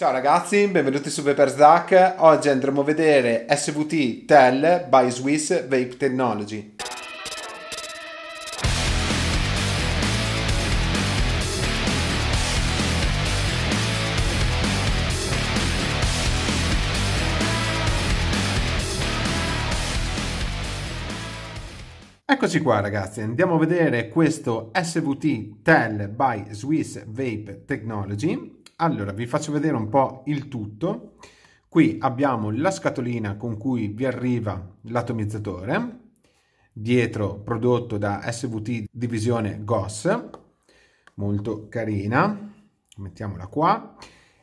Ciao ragazzi, benvenuti su Vapor Zack. Oggi andremo a vedere SVT TEL by Swiss Vape Technology. Eccoci qua ragazzi, andiamo a vedere questo SVT TEL by Swiss Vape Technology allora, vi faccio vedere un po' il tutto. Qui abbiamo la scatolina con cui vi arriva l'atomizzatore, dietro prodotto da SVT Divisione GOS, molto carina, mettiamola qua.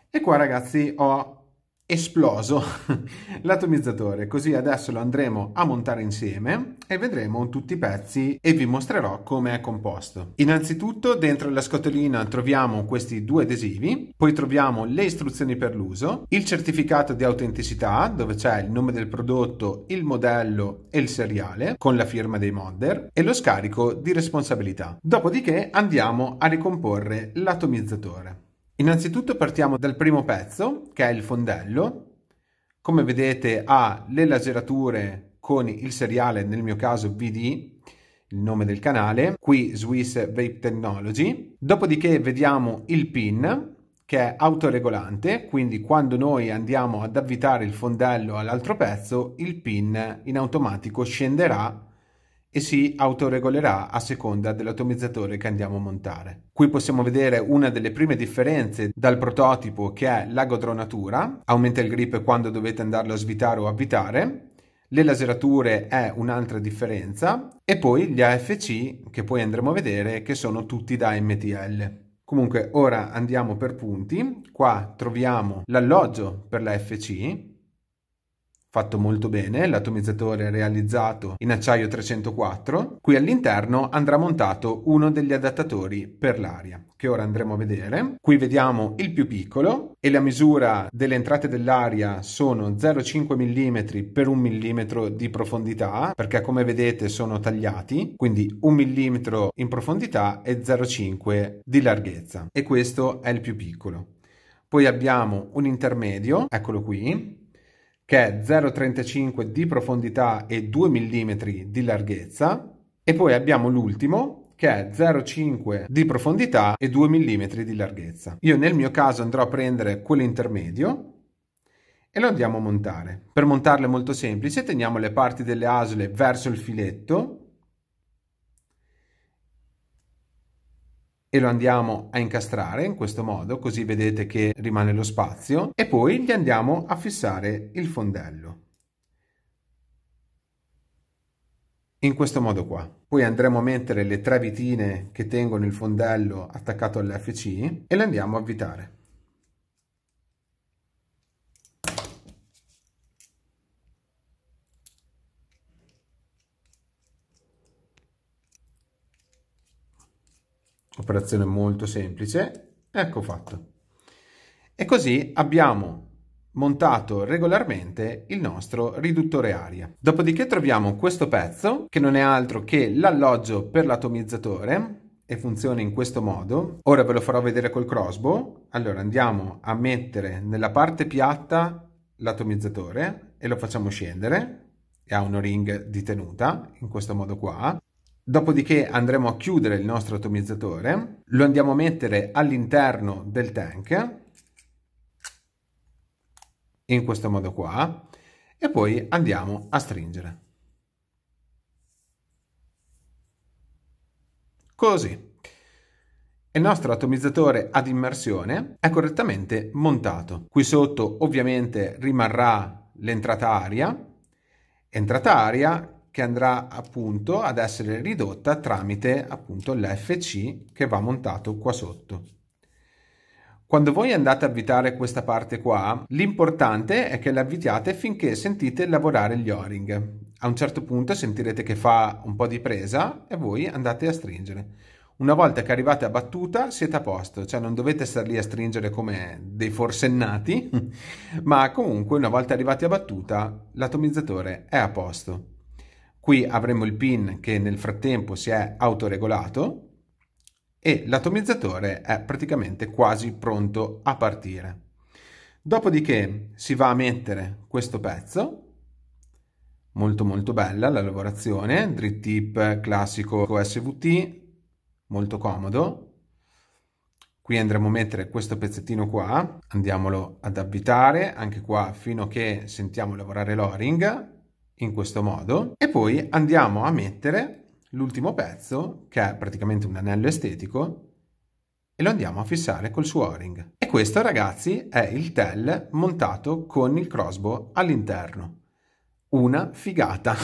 E qua ragazzi ho esploso l'atomizzatore, così adesso lo andremo a montare insieme e vedremo tutti i pezzi e vi mostrerò come è composto. Innanzitutto dentro la scatolina troviamo questi due adesivi, poi troviamo le istruzioni per l'uso, il certificato di autenticità dove c'è il nome del prodotto, il modello e il seriale con la firma dei modder e lo scarico di responsabilità. Dopodiché andiamo a ricomporre l'atomizzatore. Innanzitutto partiamo dal primo pezzo che è il fondello. Come vedete ha le lacerature con il seriale, nel mio caso VD, il nome del canale, qui Swiss Vape Technology. Dopodiché vediamo il pin che è autoregolante, quindi quando noi andiamo ad avvitare il fondello all'altro pezzo, il pin in automatico scenderà e si autoregolerà a seconda dell'atomizzatore che andiamo a montare. Qui possiamo vedere una delle prime differenze dal prototipo che è la godronatura, aumenta il grip quando dovete andarlo a svitare o avvitare, le laserature è un'altra differenza e poi gli AFC che poi andremo a vedere che sono tutti da MTL. Comunque ora andiamo per punti, qua troviamo l'alloggio per l'AFC, fatto molto bene, l'atomizzatore realizzato in acciaio 304. Qui all'interno andrà montato uno degli adattatori per l'aria, che ora andremo a vedere. Qui vediamo il più piccolo e la misura delle entrate dell'aria sono 0,5 mm per 1 mm di profondità, perché come vedete sono tagliati, quindi 1 mm in profondità e 0,5 di larghezza. E questo è il più piccolo. Poi abbiamo un intermedio, eccolo qui, che è 0,35 di profondità e 2 mm di larghezza e poi abbiamo l'ultimo che è 0,5 di profondità e 2 mm di larghezza. Io nel mio caso andrò a prendere quello intermedio e lo andiamo a montare. Per montarle è molto semplice, teniamo le parti delle asole verso il filetto e lo andiamo a incastrare in questo modo così vedete che rimane lo spazio e poi gli andiamo a fissare il fondello in questo modo qua poi andremo a mettere le tre vitine che tengono il fondello attaccato all'FC e le andiamo a avvitare operazione molto semplice, ecco fatto. E così abbiamo montato regolarmente il nostro riduttore aria. Dopodiché troviamo questo pezzo che non è altro che l'alloggio per l'atomizzatore e funziona in questo modo. Ora ve lo farò vedere col crossbow. Allora andiamo a mettere nella parte piatta l'atomizzatore e lo facciamo scendere e ha un o-ring di tenuta in questo modo qua Dopodiché andremo a chiudere il nostro atomizzatore, lo andiamo a mettere all'interno del tank, in questo modo qua, e poi andiamo a stringere. Così. Il nostro atomizzatore ad immersione è correttamente montato. Qui sotto ovviamente rimarrà l'entrata aria, entrata aria che andrà appunto ad essere ridotta tramite appunto l'FC che va montato qua sotto. Quando voi andate a avvitare questa parte qua, l'importante è che la avvitiate finché sentite lavorare gli o-ring. A un certo punto sentirete che fa un po' di presa e voi andate a stringere. Una volta che arrivate a battuta siete a posto, cioè non dovete star lì a stringere come dei forsennati, ma comunque una volta arrivati a battuta l'atomizzatore è a posto. Qui avremo il pin che nel frattempo si è autoregolato e l'atomizzatore è praticamente quasi pronto a partire. Dopodiché si va a mettere questo pezzo, molto molto bella la lavorazione, drip tip classico SVT, molto comodo. Qui andremo a mettere questo pezzettino qua, andiamolo ad avvitare, anche qua fino a che sentiamo lavorare l'O-ring, in questo modo e poi andiamo a mettere l'ultimo pezzo che è praticamente un anello estetico e lo andiamo a fissare col suo o-ring. E questo ragazzi è il tel montato con il crossbow all'interno. Una figata,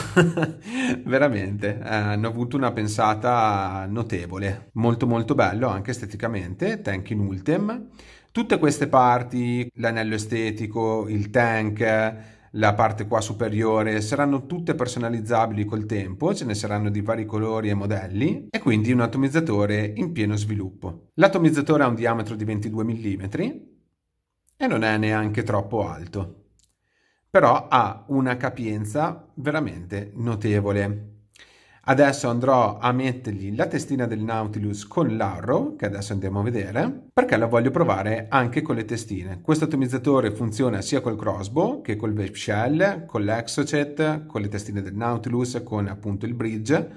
veramente, eh, hanno avuto una pensata notevole, molto molto bello anche esteticamente, tank in ultim. tutte queste parti, l'anello estetico, il tank, la parte qua superiore saranno tutte personalizzabili col tempo, ce ne saranno di vari colori e modelli e quindi un atomizzatore in pieno sviluppo. L'atomizzatore ha un diametro di 22 mm e non è neanche troppo alto, però ha una capienza veramente notevole. Adesso andrò a mettergli la testina del Nautilus con l'Arrow, che adesso andiamo a vedere, perché la voglio provare anche con le testine. Questo ottimizzatore funziona sia col crossbow che col vape shell, con l'exocet, con le testine del Nautilus, con appunto il bridge,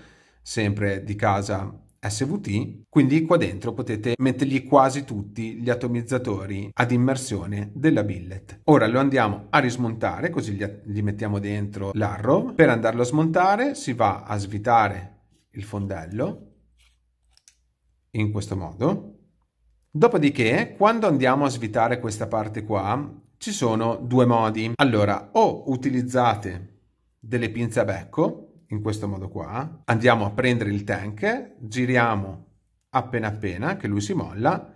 sempre di casa SVT, quindi qua dentro potete mettergli quasi tutti gli atomizzatori ad immersione della billet. Ora lo andiamo a rismontare, così gli, gli mettiamo dentro l'arrow. Per andarlo a smontare si va a svitare il fondello in questo modo. Dopodiché, quando andiamo a svitare questa parte qua, ci sono due modi. Allora, o utilizzate delle pinze a becco in questo modo qua, andiamo a prendere il tank, giriamo appena appena che lui si molla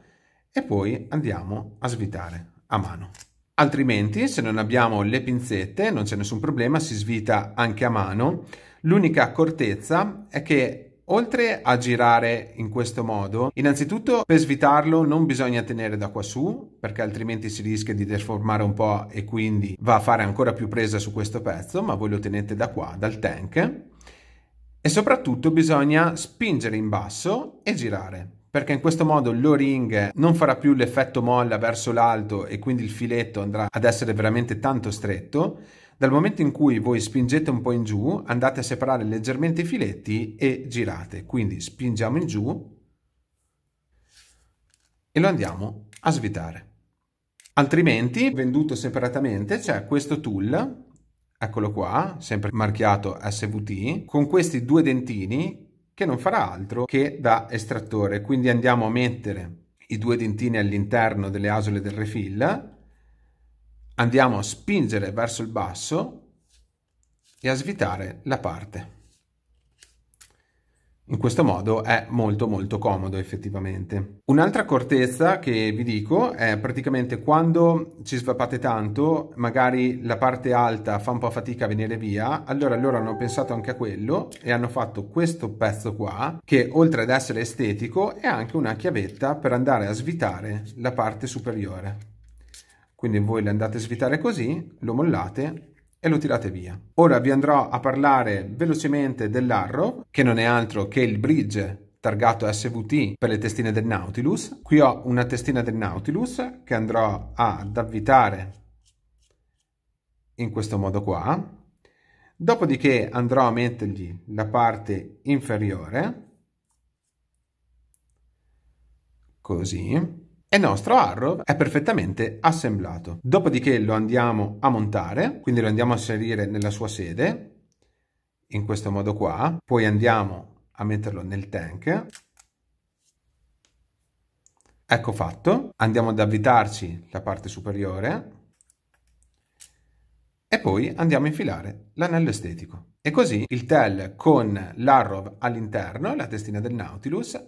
e poi andiamo a svitare a mano. Altrimenti, se non abbiamo le pinzette, non c'è nessun problema, si svita anche a mano. L'unica accortezza è che Oltre a girare in questo modo, innanzitutto per svitarlo non bisogna tenere da qua su, perché altrimenti si rischia di deformare un po' e quindi va a fare ancora più presa su questo pezzo, ma voi lo tenete da qua, dal tank. E soprattutto bisogna spingere in basso e girare perché in questo modo l'O-ring non farà più l'effetto molla verso l'alto e quindi il filetto andrà ad essere veramente tanto stretto dal momento in cui voi spingete un po' in giù, andate a separare leggermente i filetti e girate. Quindi spingiamo in giù e lo andiamo a svitare. Altrimenti, venduto separatamente, c'è questo tool, eccolo qua, sempre marchiato SVT, con questi due dentini che non farà altro che da estrattore. Quindi andiamo a mettere i due dentini all'interno delle asole del refill andiamo a spingere verso il basso e a svitare la parte. In questo modo è molto molto comodo effettivamente. Un'altra accortezza che vi dico è praticamente quando ci svappate tanto, magari la parte alta fa un po' fatica a venire via, allora loro hanno pensato anche a quello e hanno fatto questo pezzo qua che oltre ad essere estetico è anche una chiavetta per andare a svitare la parte superiore. Quindi voi le andate a svitare così, lo mollate e lo tirate via. Ora vi andrò a parlare velocemente dell'Arrow, che non è altro che il bridge targato SVT per le testine del Nautilus. Qui ho una testina del Nautilus che andrò ad avvitare in questo modo qua. Dopodiché andrò a mettergli la parte inferiore, così, e il nostro Arrow è perfettamente assemblato. Dopodiché lo andiamo a montare, quindi lo andiamo a inserire nella sua sede, in questo modo qua, poi andiamo a metterlo nel tank. Ecco fatto, andiamo ad avvitarci la parte superiore e poi andiamo a infilare l'anello estetico. E così il tel con l'arrow all'interno, la testina del Nautilus,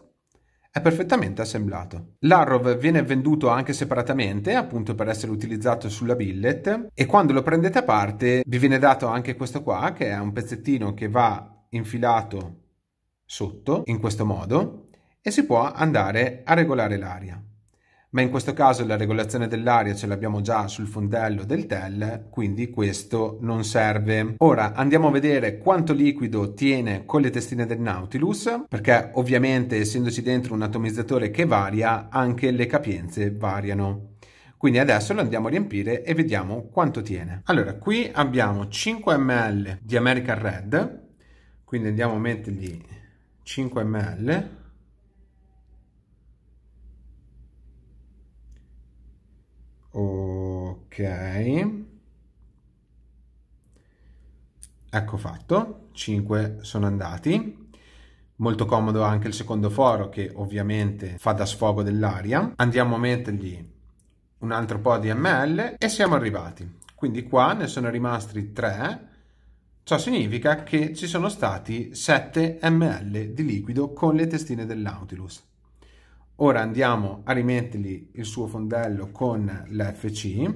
è perfettamente assemblato. L'arrow viene venduto anche separatamente, appunto per essere utilizzato sulla billet, e quando lo prendete a parte vi viene dato anche questo qua, che è un pezzettino che va infilato sotto, in questo modo, e si può andare a regolare l'aria ma in questo caso la regolazione dell'aria ce l'abbiamo già sul fondello del TEL, quindi questo non serve. Ora andiamo a vedere quanto liquido tiene con le testine del Nautilus, perché ovviamente essendoci dentro un atomizzatore che varia, anche le capienze variano. Quindi adesso lo andiamo a riempire e vediamo quanto tiene. Allora, qui abbiamo 5 ml di American Red, quindi andiamo a mettergli 5 ml ok ecco fatto 5 sono andati Molto comodo anche il secondo foro che ovviamente fa da sfogo dell'aria. Andiamo a mettergli un altro po' di ml e siamo arrivati. Quindi qua ne sono rimasti 3. Ciò significa che ci sono stati 7 ml di liquido con le testine del Nautilus. Ora andiamo a rimettergli il suo fondello con l'FC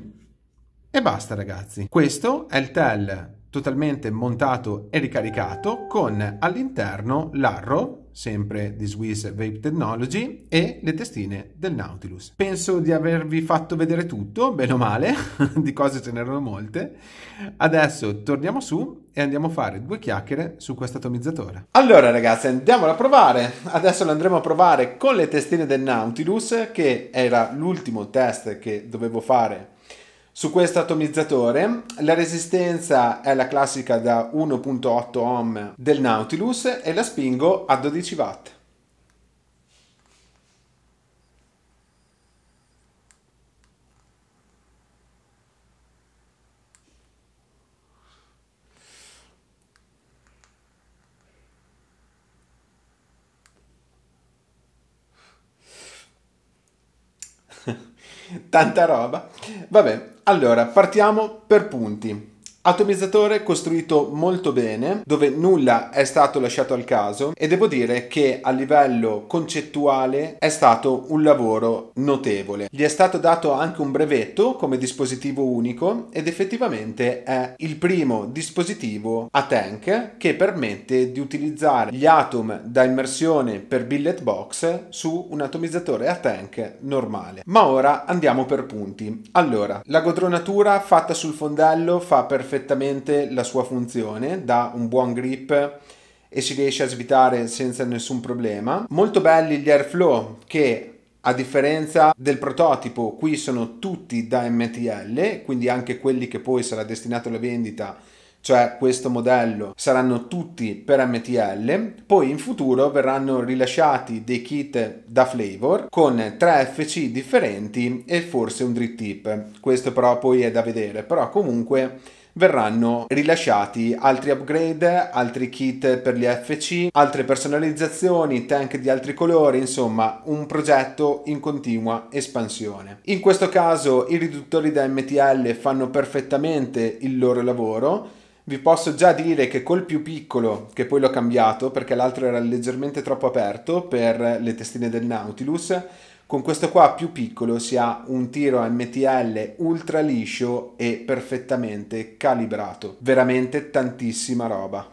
e basta ragazzi. Questo è il tel totalmente montato e ricaricato con all'interno l'arrow sempre di Swiss Vape Technology, e le testine del Nautilus. Penso di avervi fatto vedere tutto, bene o male, di cose ce n'erano molte. Adesso torniamo su e andiamo a fare due chiacchiere su questo atomizzatore. Allora ragazzi, andiamolo a provare. Adesso lo andremo a provare con le testine del Nautilus, che era l'ultimo test che dovevo fare su questo atomizzatore la resistenza è la classica da 1.8 ohm del Nautilus e la spingo a 12 watt. tanta roba. Vabbè, allora, partiamo per punti. Atomizzatore costruito molto bene, dove nulla è stato lasciato al caso e devo dire che a livello concettuale è stato un lavoro notevole. Gli è stato dato anche un brevetto come dispositivo unico ed effettivamente è il primo dispositivo a tank che permette di utilizzare gli atom da immersione per billet box su un atomizzatore a tank normale. Ma ora andiamo per punti. Allora, la godronatura fatta sul fondello fa perfettamente perfettamente la sua funzione, dà un buon grip e si riesce a svitare senza nessun problema. Molto belli gli airflow che a differenza del prototipo qui sono tutti da MTL, quindi anche quelli che poi sarà destinato alla vendita cioè questo modello, saranno tutti per MTL, poi in futuro verranno rilasciati dei kit da flavor con 3 FC differenti e forse un drip tip, questo però poi è da vedere, però comunque verranno rilasciati altri upgrade, altri kit per gli FC, altre personalizzazioni, tank di altri colori, insomma un progetto in continua espansione. In questo caso i riduttori da MTL fanno perfettamente il loro lavoro, vi posso già dire che col più piccolo, che poi l'ho cambiato perché l'altro era leggermente troppo aperto per le testine del Nautilus, con questo qua più piccolo si ha un tiro MTL ultra liscio e perfettamente calibrato. Veramente tantissima roba.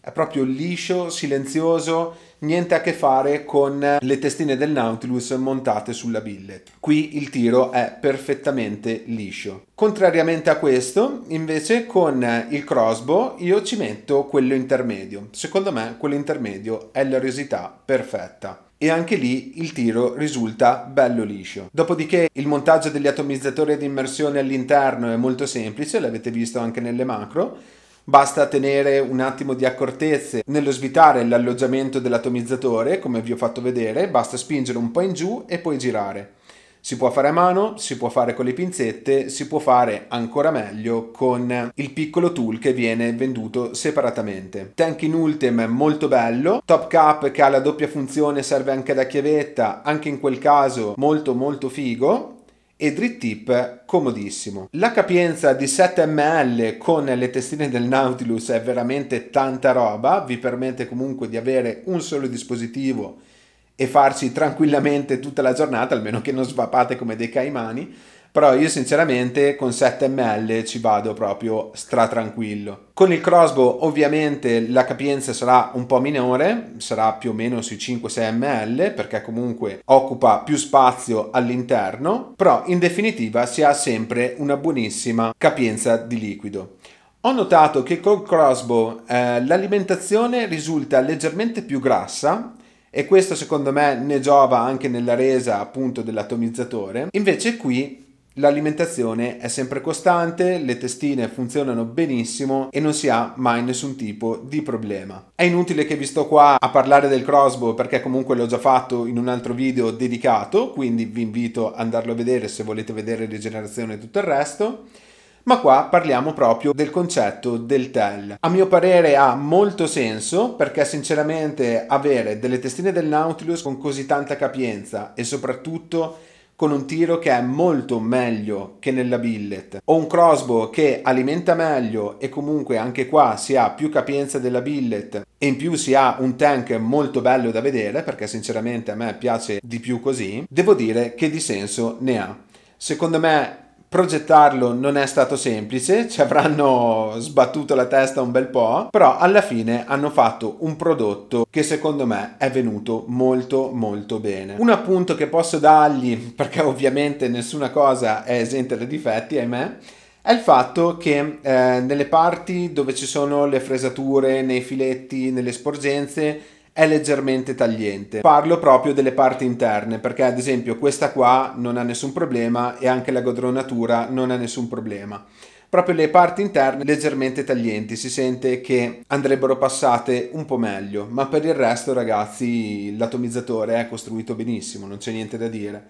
È proprio liscio, silenzioso niente a che fare con le testine del Nautilus montate sulla billet. Qui il tiro è perfettamente liscio. Contrariamente a questo, invece, con il crossbow io ci metto quello intermedio. Secondo me quello intermedio è l'erisità perfetta e anche lì il tiro risulta bello liscio. Dopodiché il montaggio degli atomizzatori ad immersione all'interno è molto semplice, l'avete visto anche nelle macro, Basta tenere un attimo di accortezze nello svitare l'alloggiamento dell'atomizzatore, come vi ho fatto vedere, basta spingere un po' in giù e poi girare. Si può fare a mano, si può fare con le pinzette, si può fare ancora meglio con il piccolo tool che viene venduto separatamente. Tank in ultim è molto bello, top cap che ha la doppia funzione serve anche da chiavetta, anche in quel caso molto molto figo e drip tip comodissimo. La capienza di 7 ml con le testine del Nautilus è veramente tanta roba, vi permette comunque di avere un solo dispositivo e farci tranquillamente tutta la giornata, almeno che non svapate come dei caimani. Però io sinceramente con 7 ml ci vado proprio stratranquillo. Con il crossbow ovviamente la capienza sarà un po' minore, sarà più o meno sui 5-6 ml perché comunque occupa più spazio all'interno, però in definitiva si ha sempre una buonissima capienza di liquido. Ho notato che col crossbow eh, l'alimentazione risulta leggermente più grassa e questo secondo me ne giova anche nella resa appunto dell'atomizzatore. Invece qui L'alimentazione è sempre costante, le testine funzionano benissimo e non si ha mai nessun tipo di problema. È inutile che vi sto qua a parlare del crossbow perché comunque l'ho già fatto in un altro video dedicato, quindi vi invito ad andarlo a vedere se volete vedere rigenerazione e tutto il resto. Ma qua parliamo proprio del concetto del TEL. A mio parere ha molto senso perché sinceramente avere delle testine del Nautilus con così tanta capienza e soprattutto con un tiro che è molto meglio che nella billet o un crossbow che alimenta meglio e comunque anche qua si ha più capienza della billet e in più si ha un tank molto bello da vedere perché sinceramente a me piace di più così devo dire che di senso ne ha secondo me Progettarlo non è stato semplice, ci avranno sbattuto la testa un bel po', però alla fine hanno fatto un prodotto che secondo me è venuto molto molto bene. Un appunto che posso dargli, perché ovviamente nessuna cosa è esente da difetti, ahimè, è il fatto che eh, nelle parti dove ci sono le fresature, nei filetti, nelle sporgenze, è leggermente tagliente. Parlo proprio delle parti interne perché ad esempio questa qua non ha nessun problema e anche la godronatura non ha nessun problema proprio le parti interne leggermente taglienti, si sente che andrebbero passate un po' meglio, ma per il resto ragazzi l'atomizzatore è costruito benissimo, non c'è niente da dire.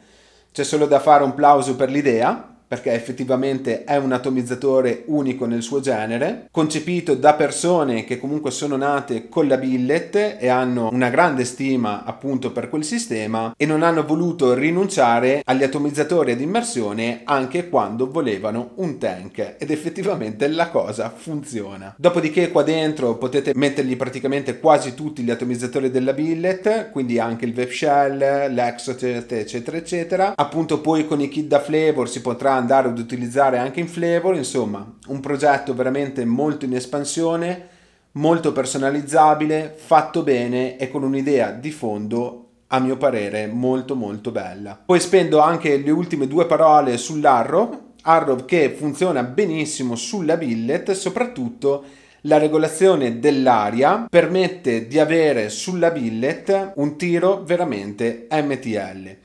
C'è solo da fare un plauso per l'idea, perché effettivamente è un atomizzatore unico nel suo genere, concepito da persone che comunque sono nate con la billet e hanno una grande stima appunto per quel sistema e non hanno voluto rinunciare agli atomizzatori ad immersione anche quando volevano un tank ed effettivamente la cosa funziona. Dopodiché qua dentro potete mettergli praticamente quasi tutti gli atomizzatori della billet, quindi anche il Vep Shell, l'Exocet eccetera eccetera. Appunto poi con i kit da flavor si potranno andare ad utilizzare anche in Flavor, insomma un progetto veramente molto in espansione, molto personalizzabile, fatto bene e con un'idea di fondo a mio parere molto molto bella. Poi spendo anche le ultime due parole sull'Arrow, Arrow che funziona benissimo sulla billet, soprattutto la regolazione dell'aria permette di avere sulla billet un tiro veramente MTL.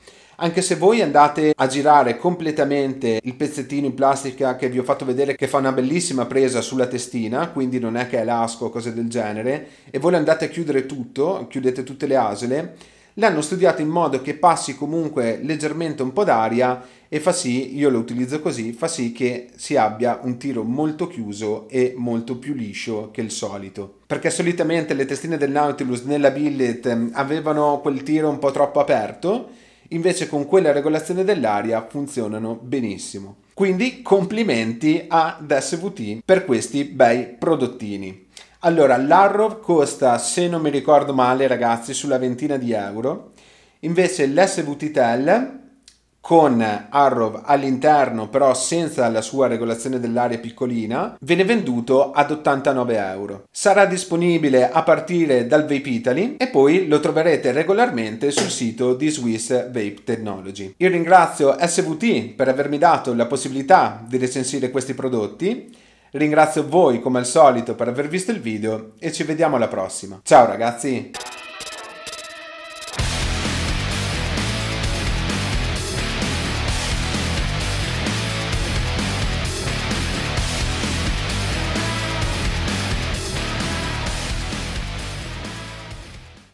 Anche se voi andate a girare completamente il pezzettino in plastica che vi ho fatto vedere che fa una bellissima presa sulla testina, quindi non è che è lasco o cose del genere, e voi andate a chiudere tutto, chiudete tutte le asole, l'hanno studiato in modo che passi comunque leggermente un po' d'aria e fa sì, io lo utilizzo così, fa sì che si abbia un tiro molto chiuso e molto più liscio che il solito. Perché solitamente le testine del Nautilus nella billet ehm, avevano quel tiro un po' troppo aperto invece con quella regolazione dell'aria funzionano benissimo. Quindi complimenti ad SVT per questi bei prodottini. Allora, l'Arrow costa, se non mi ricordo male ragazzi, sulla ventina di euro, invece l'SVT Tel con Arrow all'interno però senza la sua regolazione dell'area piccolina viene venduto ad 89 euro sarà disponibile a partire dal Vape Italy e poi lo troverete regolarmente sul sito di Swiss Vape Technology io ringrazio SVT per avermi dato la possibilità di recensire questi prodotti ringrazio voi come al solito per aver visto il video e ci vediamo alla prossima ciao ragazzi